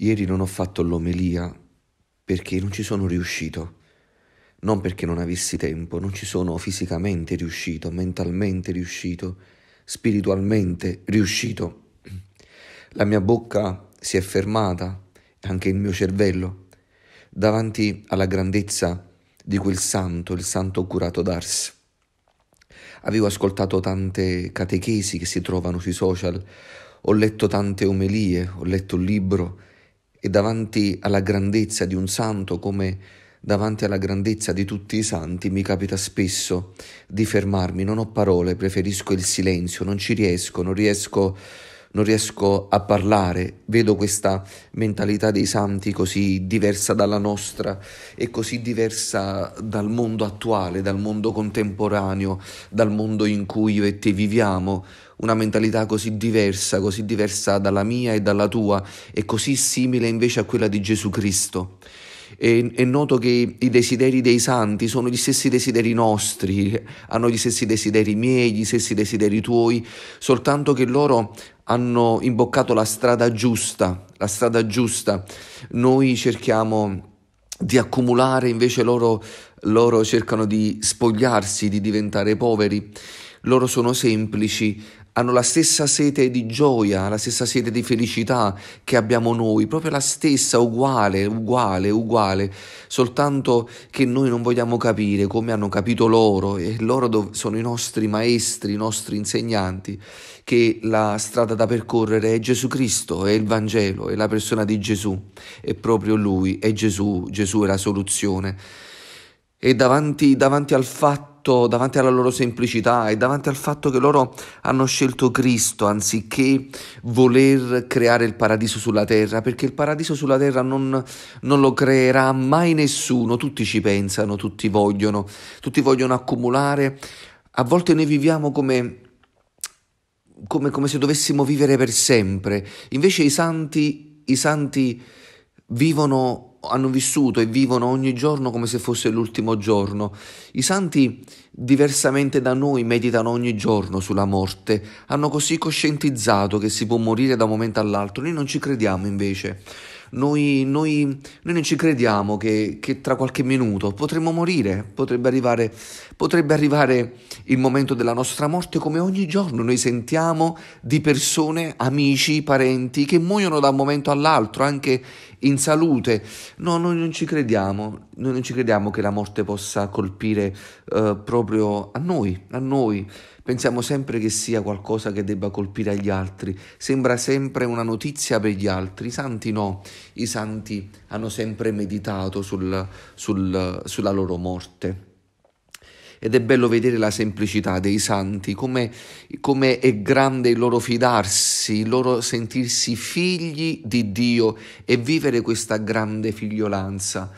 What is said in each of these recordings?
Ieri non ho fatto l'omelia perché non ci sono riuscito. Non perché non avessi tempo, non ci sono fisicamente riuscito, mentalmente riuscito, spiritualmente riuscito. La mia bocca si è fermata, anche il mio cervello, davanti alla grandezza di quel santo, il santo curato d'Ars. Avevo ascoltato tante catechesi che si trovano sui social, ho letto tante omelie, ho letto un libro e davanti alla grandezza di un santo come davanti alla grandezza di tutti i santi mi capita spesso di fermarmi, non ho parole, preferisco il silenzio, non ci riesco, non riesco, non riesco a parlare, vedo questa mentalità dei santi così diversa dalla nostra e così diversa dal mondo attuale, dal mondo contemporaneo, dal mondo in cui io e te viviamo, una mentalità così diversa, così diversa dalla mia e dalla tua e così simile invece a quella di Gesù Cristo. E, è noto che i desideri dei santi sono gli stessi desideri nostri, hanno gli stessi desideri miei, gli stessi desideri tuoi, soltanto che loro hanno imboccato la strada giusta, la strada giusta. Noi cerchiamo di accumulare, invece loro, loro cercano di spogliarsi, di diventare poveri. Loro sono semplici, hanno la stessa sete di gioia, la stessa sete di felicità che abbiamo noi, proprio la stessa, uguale, uguale, uguale, soltanto che noi non vogliamo capire come hanno capito loro e loro sono i nostri maestri, i nostri insegnanti, che la strada da percorrere è Gesù Cristo, è il Vangelo, è la persona di Gesù, è proprio Lui, è Gesù, Gesù è la soluzione. E davanti, davanti al fatto soprattutto davanti alla loro semplicità e davanti al fatto che loro hanno scelto Cristo anziché voler creare il paradiso sulla terra, perché il paradiso sulla terra non, non lo creerà mai nessuno, tutti ci pensano, tutti vogliono, tutti vogliono accumulare. A volte noi viviamo come come, come, se dovessimo vivere per sempre. Invece i santi, i santi vivono hanno vissuto e vivono ogni giorno come se fosse l'ultimo giorno. I santi, diversamente da noi, meditano ogni giorno sulla morte, hanno così coscientizzato che si può morire da un momento all'altro, noi non ci crediamo invece. Noi, noi, noi non ci crediamo che, che, tra qualche minuto potremmo morire, potrebbe arrivare, potrebbe arrivare il momento della nostra morte come ogni giorno noi sentiamo di persone, amici, parenti che muoiono da un momento all'altro, anche in salute. No, noi non ci crediamo, noi non ci crediamo che la morte possa colpire eh, proprio a noi, a noi Pensiamo sempre che sia qualcosa che debba colpire agli altri, sembra sempre una notizia per gli altri. I santi no, i santi hanno sempre meditato sul, sul, sulla loro morte. Ed è bello vedere la semplicità dei santi, come, come è grande il loro fidarsi, il loro sentirsi figli di Dio e vivere questa grande figliolanza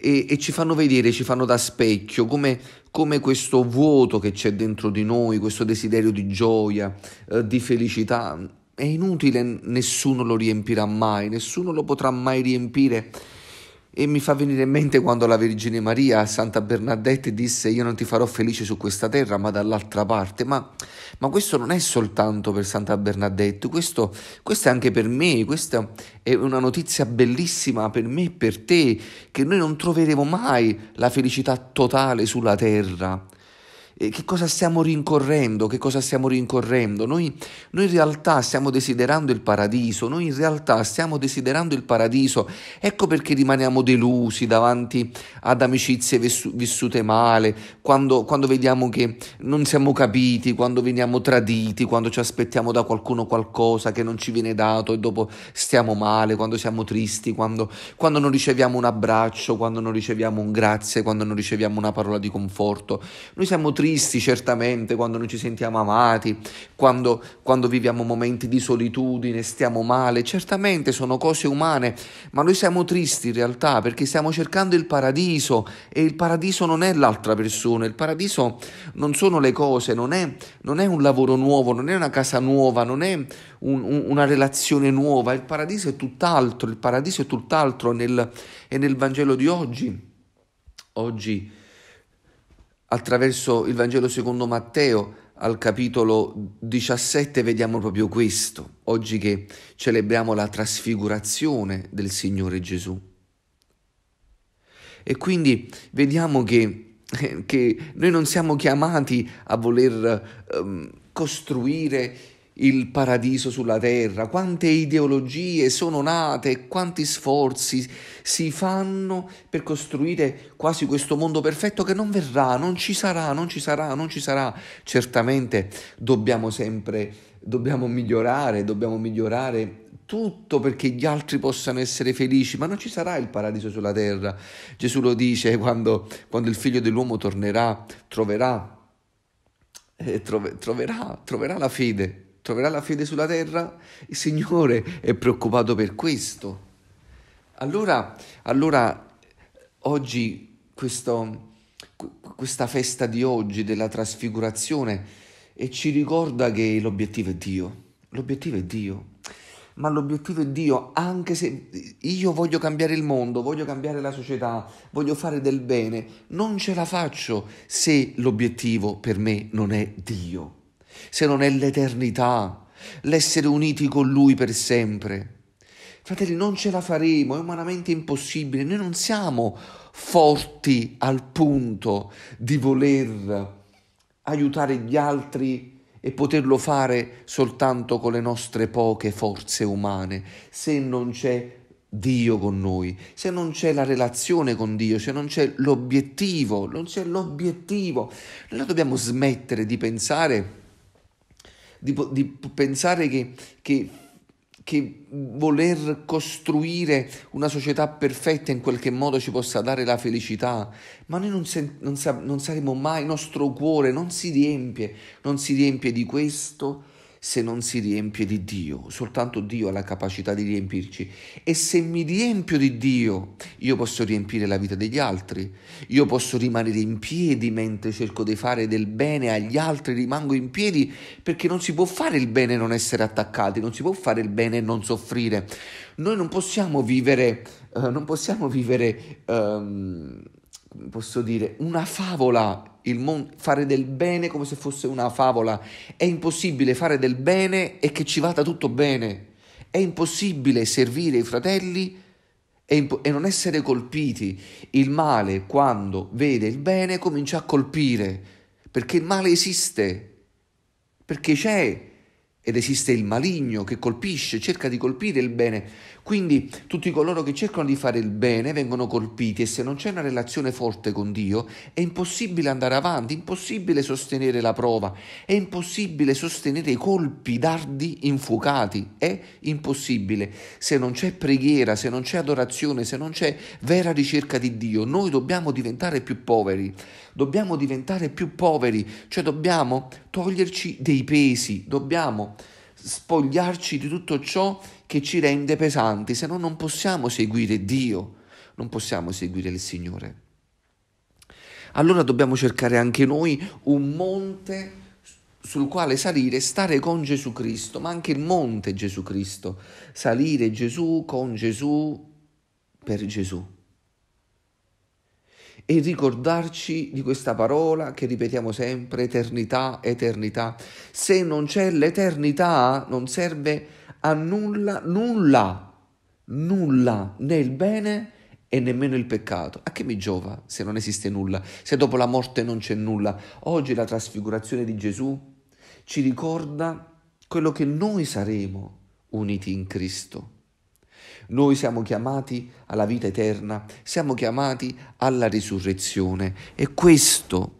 e, e, ci fanno vedere, ci fanno da specchio come, come, questo vuoto che c'è dentro di noi, questo desiderio di gioia, eh, di felicità, è inutile, nessuno lo riempirà mai, nessuno lo potrà mai riempire e mi fa venire in mente quando la Vergine Maria a Santa Bernadette disse io non ti farò felice su questa terra ma dall'altra parte. Ma, ma questo non è soltanto per Santa Bernadette, questo, questo, è anche per me, questa è una notizia bellissima per me e per te, che noi non troveremo mai la felicità totale sulla terra eh, che cosa stiamo rincorrendo, che cosa stiamo rincorrendo. Noi, noi in realtà stiamo desiderando il paradiso, noi in realtà stiamo desiderando il paradiso. Ecco perché rimaniamo delusi davanti ad amicizie vissute male, quando, quando vediamo che non siamo capiti, quando veniamo traditi, quando ci aspettiamo da qualcuno qualcosa che non ci viene dato e dopo stiamo male, quando siamo tristi, quando, quando non riceviamo un abbraccio, quando non riceviamo un grazie, quando non riceviamo una parola di conforto. Noi siamo tristi tristi certamente, quando non ci sentiamo amati, quando, quando viviamo momenti di solitudine, stiamo male, certamente sono cose umane, ma noi siamo tristi in realtà perché stiamo cercando il paradiso e il paradiso non è l'altra persona, il paradiso non sono le cose, non è, non è un lavoro nuovo, non è una casa nuova, non è un, un, una relazione nuova, il paradiso è tutt'altro, il paradiso è tutt'altro nel, è nel Vangelo di oggi. Oggi attraverso il Vangelo secondo Matteo al capitolo 17 vediamo proprio questo, oggi che celebriamo la trasfigurazione del Signore Gesù. E quindi vediamo che, che noi non siamo chiamati a voler um, costruire il paradiso sulla terra, quante ideologie sono nate, quanti sforzi si fanno per costruire quasi questo mondo perfetto che non verrà, non ci sarà, non ci sarà, non ci sarà. Certamente dobbiamo sempre, dobbiamo migliorare, dobbiamo migliorare tutto perché gli altri possano essere felici, ma non ci sarà il paradiso sulla terra. Gesù lo dice quando, quando il figlio dell'uomo tornerà, troverà. Eh, troverà, troverà la fede, troverà la fede sulla terra? Il Signore è preoccupato per questo. Allora, allora oggi questo, questa festa di oggi della trasfigurazione e ci ricorda che l'obiettivo è Dio, l'obiettivo è Dio. Ma l'obiettivo è Dio, anche se io voglio cambiare il mondo, voglio cambiare la società, voglio fare del bene, non ce la faccio se l'obiettivo per me non è Dio se non è l'eternità, l'essere uniti con Lui per sempre. Fratelli, non ce la faremo, è umanamente impossibile, noi non siamo forti al punto di voler aiutare gli altri e poterlo fare soltanto con le nostre poche forze umane, se non c'è Dio con noi, se non c'è la relazione con Dio, se non c'è l'obiettivo, non c'è l'obiettivo. Noi dobbiamo smettere di pensare di, di pensare che, che, che voler costruire una società perfetta in qualche modo ci possa dare la felicità, ma noi non, se, non, sa, non saremo mai, il nostro cuore non si riempie, non si riempie di questo se non si riempie di Dio, soltanto Dio ha la capacità di riempirci e se mi riempio di Dio io posso riempire la vita degli altri, io posso rimanere in piedi mentre cerco di fare del bene agli altri, rimango in piedi perché non si può fare il bene e non essere attaccati, non si può fare il bene e non soffrire, noi non possiamo vivere, eh, non possiamo vivere... Ehm, posso dire, una favola, mon- fare del bene come se fosse una favola. È impossibile fare del bene e che ci vada tutto bene. È impossibile servire i fratelli e, imp- e non essere colpiti. Il male, quando vede il bene, comincia a colpire, perché il male esiste, perché c'è ed esiste il maligno che colpisce, cerca di colpire il bene. Quindi tutti coloro che cercano di fare il bene vengono colpiti e se non c'è una relazione forte con Dio è impossibile andare avanti, impossibile sostenere la prova, è impossibile sostenere i colpi, dardi infuocati, è impossibile. Se non c'è preghiera, se non c'è adorazione, se non c'è vera ricerca di Dio, noi dobbiamo diventare più poveri, dobbiamo diventare più poveri, cioè dobbiamo toglierci dei pesi, dobbiamo spogliarci di tutto ciò che ci rende pesanti, se no non possiamo seguire Dio, non possiamo seguire il Signore. Allora dobbiamo cercare anche noi un monte sul quale salire, stare con Gesù Cristo, ma anche il monte Gesù Cristo, salire Gesù con Gesù per Gesù e ricordarci di questa parola che ripetiamo sempre, eternità, eternità. Se non c'è l'eternità non serve a nulla, nulla, nulla, né il bene e nemmeno il peccato. A che mi giova se non esiste nulla, se dopo la morte non c'è nulla? Oggi la trasfigurazione di Gesù ci ricorda quello che noi saremo uniti in Cristo. Noi siamo chiamati alla vita eterna, siamo chiamati alla risurrezione e questo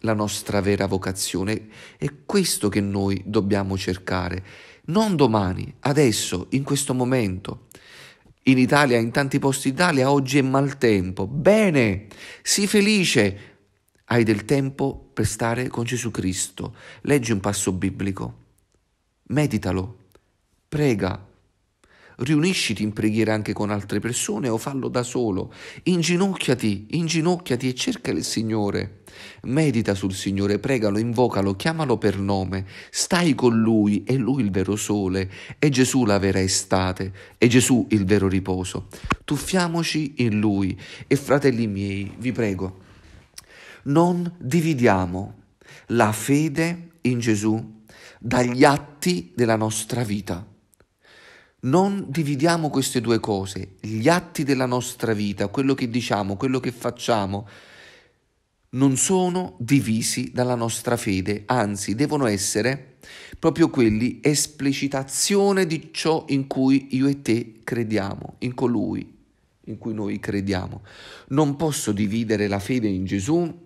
la nostra vera vocazione, è questo che noi dobbiamo cercare, non domani, adesso, in questo momento. In Italia, in tanti posti d'Italia, oggi è maltempo. Bene, sii felice, hai del tempo per stare con Gesù Cristo. Leggi un passo biblico, meditalo, prega, riunisciti in preghiera anche con altre persone o fallo da solo, inginocchiati, inginocchiati e cerca il Signore. Medita sul Signore, pregalo, invocalo, chiamalo per nome, stai con Lui, è Lui il vero sole, è Gesù la vera estate, è Gesù il vero riposo. Tuffiamoci in Lui e fratelli miei, vi prego, non dividiamo la fede in Gesù dagli atti della nostra vita. Non dividiamo queste due cose, gli atti della nostra vita, quello che diciamo, quello che facciamo, non sono divisi dalla nostra fede, anzi devono essere proprio quelli esplicitazione di ciò in cui io e te crediamo, in colui in cui noi crediamo. Non posso dividere la fede in Gesù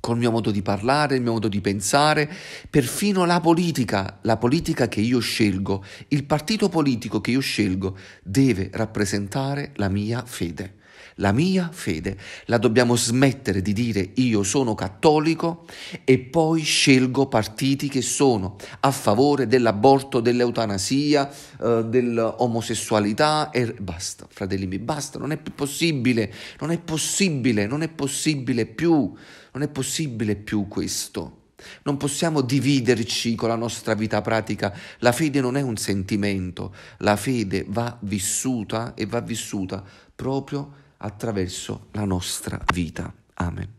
col mio modo di parlare, il mio modo di pensare, perfino la politica, la politica che io scelgo, il partito politico che io scelgo deve rappresentare la mia fede la mia fede. La dobbiamo smettere di dire io sono cattolico e poi scelgo partiti che sono a favore dell'aborto, dell'eutanasia, eh, dell'omosessualità e basta, fratelli miei, basta, non è più possibile, non è possibile, non è possibile più, non è possibile più questo. Non possiamo dividerci con la nostra vita pratica. La fede non è un sentimento, la fede va vissuta e va vissuta proprio attraverso la nostra vita. Amen.